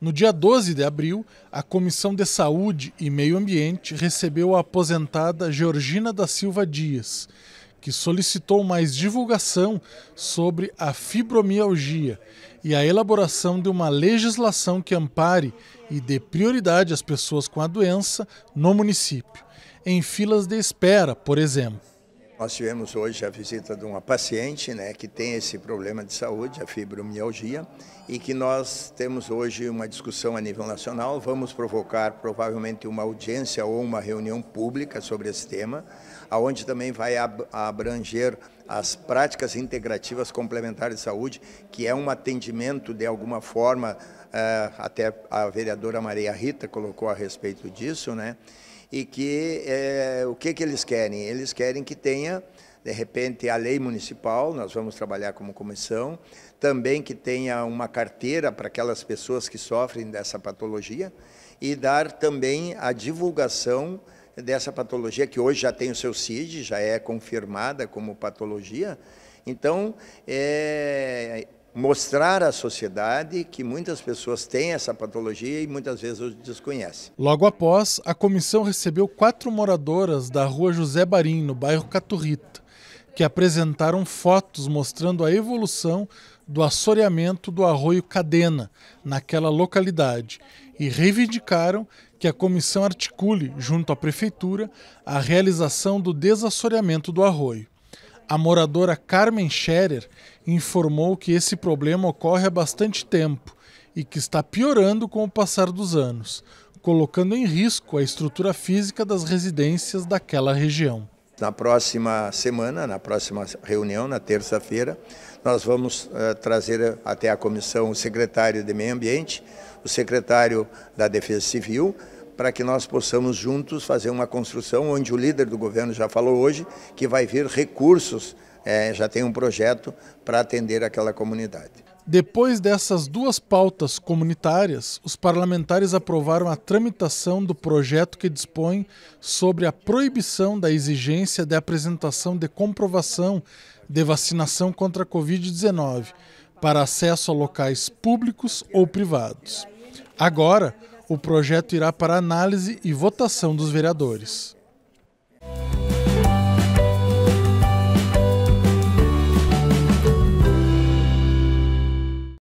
No dia 12 de abril, a Comissão de Saúde e Meio Ambiente recebeu a aposentada Georgina da Silva Dias, que solicitou mais divulgação sobre a fibromialgia e a elaboração de uma legislação que ampare e dê prioridade às pessoas com a doença no município, em filas de espera, por exemplo. Nós tivemos hoje a visita de uma paciente né, que tem esse problema de saúde, a fibromialgia, e que nós temos hoje uma discussão a nível nacional. Vamos provocar provavelmente uma audiência ou uma reunião pública sobre esse tema, aonde também vai abranger as práticas integrativas complementares de saúde, que é um atendimento de alguma forma, eh, até a vereadora Maria Rita colocou a respeito disso, né? e que é, o que, que eles querem? Eles querem que tenha, de repente, a lei municipal, nós vamos trabalhar como comissão, também que tenha uma carteira para aquelas pessoas que sofrem dessa patologia e dar também a divulgação dessa patologia, que hoje já tem o seu CID, já é confirmada como patologia. Então, é, mostrar à sociedade que muitas pessoas têm essa patologia e muitas vezes os desconhecem. Logo após, a comissão recebeu quatro moradoras da rua José Barim, no bairro Caturrita, que apresentaram fotos mostrando a evolução do assoreamento do arroio Cadena naquela localidade e reivindicaram que a comissão articule, junto à prefeitura, a realização do desassoreamento do arroio. A moradora Carmen Scherer informou que esse problema ocorre há bastante tempo e que está piorando com o passar dos anos, colocando em risco a estrutura física das residências daquela região. Na próxima semana, na próxima reunião, na terça-feira, nós vamos uh, trazer eh, até a comissão o secretário de Meio Ambiente, o secretário da Defesa Civil, para que nós possamos juntos fazer uma construção onde o líder do governo já falou hoje que vai vir recursos, é, já tem um projeto para atender aquela comunidade. Depois dessas duas pautas comunitárias, os parlamentares aprovaram a tramitação do projeto que dispõe sobre a proibição da exigência de apresentação de comprovação de vacinação contra a Covid-19 para acesso a locais públicos ou privados. Agora, o projeto irá para análise e votação dos vereadores.